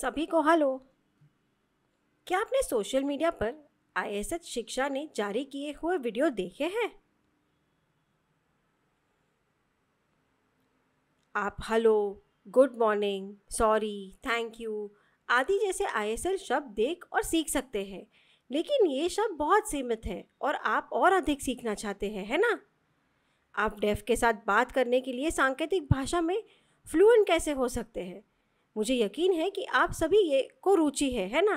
सभी को हलो क्या आपने सोशल मीडिया पर आईएसएच शिक्षा ने जारी किए हुए वीडियो देखे हैं आप hello good morning sorry thank you आदि जैसे आईएसएल शब्द देख और सीख सकते हैं लेकिन ये शब्द बहुत सीमित है और आप और अधिक सीखना चाहते हैं है ना आप डेफ के साथ बात करने के लिए सांकेतिक भाषा में फ्लुएंट कैसे हो सकते हैं मुझे यकीन है कि आप सभी ये को रुचि है है ना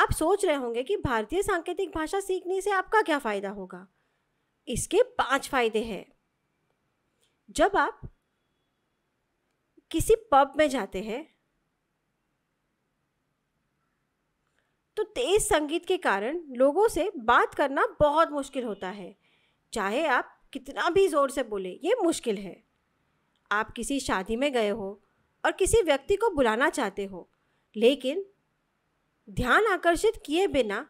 आप सोच रहे होंगे कि भारतीय सांकेतिक भाषा सीखने से आपका क्या फ़ायदा होगा इसके पांच फायदे हैं जब आप किसी पब में जाते हैं तो तेज संगीत के कारण लोगों से बात करना बहुत मुश्किल होता है चाहे आप कितना भी ज़ोर से बोले ये मुश्किल है आप किसी शादी में गए हो और किसी व्यक्ति को बुलाना चाहते हो लेकिन ध्यान आकर्षित किए बिना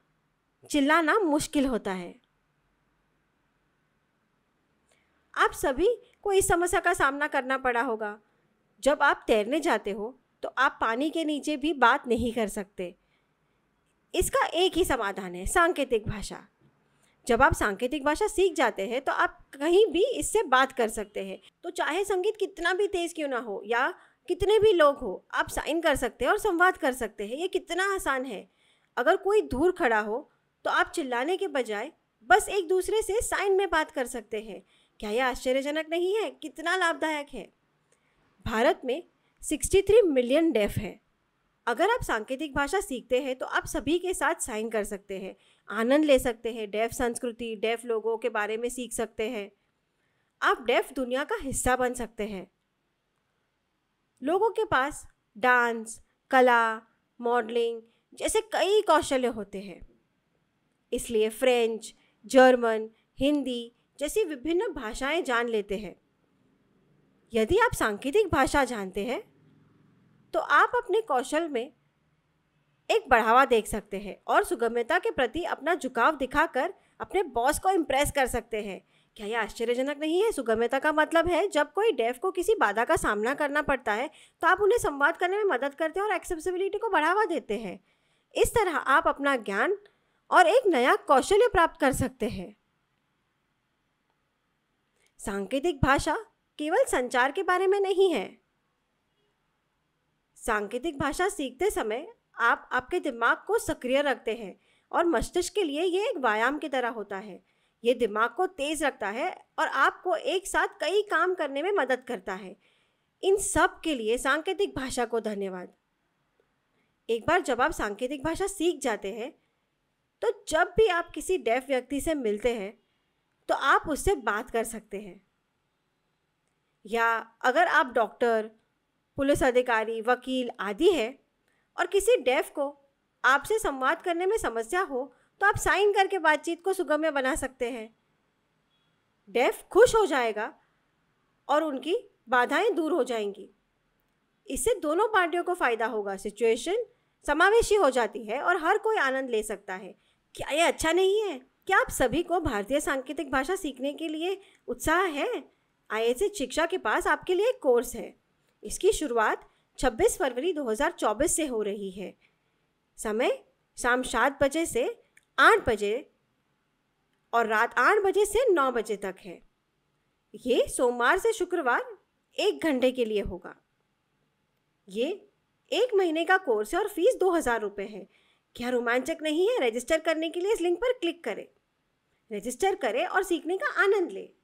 चिल्लाना मुश्किल होता है आप सभी को इस समस्या का सामना करना पड़ा होगा जब आप तैरने जाते हो तो आप पानी के नीचे भी बात नहीं कर सकते इसका एक ही समाधान है सांकेतिक भाषा जब आप सांकेतिक भाषा सीख जाते हैं तो आप कहीं भी इससे बात कर सकते हैं तो चाहे संगीत कितना भी तेज़ क्यों ना हो या कितने भी लोग हो आप साइन कर सकते हैं और संवाद कर सकते हैं ये कितना आसान है अगर कोई दूर खड़ा हो तो आप चिल्लाने के बजाय बस एक दूसरे से साइन में बात कर सकते हैं क्या यह आश्चर्यजनक नहीं है कितना लाभदायक है भारत में 63 मिलियन डेफ हैं अगर आप सांकेतिक भाषा सीखते हैं तो आप सभी के साथ साइन कर सकते हैं आनंद ले सकते हैं डेफ संस्कृति डेफ लोगों के बारे में सीख सकते हैं आप डेफ दुनिया का हिस्सा बन सकते हैं लोगों के पास डांस कला मॉडलिंग जैसे कई कौशल्य होते हैं इसलिए फ्रेंच जर्मन हिंदी जैसी विभिन्न भाषाएं जान लेते हैं यदि आप सांकेतिक भाषा जानते हैं तो आप अपने कौशल में एक बढ़ावा देख सकते हैं और सुगम्यता के प्रति अपना झुकाव दिखाकर अपने बॉस को इम्प्रेस कर सकते हैं क्या यह आश्चर्यजनक नहीं है सुगम्यता का मतलब है जब कोई डेफ को किसी बाधा का सामना करना पड़ता है तो आप उन्हें संवाद करने में मदद करते हैं और एक्सेसिबिलिटी को बढ़ावा देते हैं इस तरह आप अपना ज्ञान और एक नया कौशल्य प्राप्त कर सकते हैं सांकेतिक भाषा केवल संचार के बारे में नहीं है सांकेतिक भाषा सीखते समय आप आपके दिमाग को सक्रिय रखते हैं और मस्तिष्क के लिए ये एक व्यायाम की तरह होता है ये दिमाग को तेज़ रखता है और आपको एक साथ कई काम करने में मदद करता है इन सब के लिए सांकेतिक भाषा को धन्यवाद एक बार जब आप सांकेतिक भाषा सीख जाते हैं तो जब भी आप किसी डेफ व्यक्ति से मिलते हैं तो आप उससे बात कर सकते हैं या अगर आप डॉक्टर पुलिस अधिकारी वकील आदि है और किसी डेफ को आपसे संवाद करने में समस्या हो तो आप साइन करके बातचीत को सुगम्य बना सकते हैं डेफ खुश हो जाएगा और उनकी बाधाएं दूर हो जाएंगी इससे दोनों पार्टियों को फ़ायदा होगा सिचुएशन समावेशी हो जाती है और हर कोई आनंद ले सकता है क्या ये अच्छा नहीं है क्या आप सभी को भारतीय सांकेतिक भाषा सीखने के लिए उत्साह है आई शिक्षा के पास आपके लिए एक कोर्स है इसकी शुरुआत 26 फरवरी 2024 से हो रही है समय शाम सात बजे से आठ बजे और रात आठ बजे से नौ बजे तक है ये सोमवार से शुक्रवार एक घंटे के लिए होगा ये एक महीने का कोर्स है और फीस दो हज़ार रुपये है क्या रोमांचक नहीं है रजिस्टर करने के लिए इस लिंक पर क्लिक करें रजिस्टर करें और सीखने का आनंद लें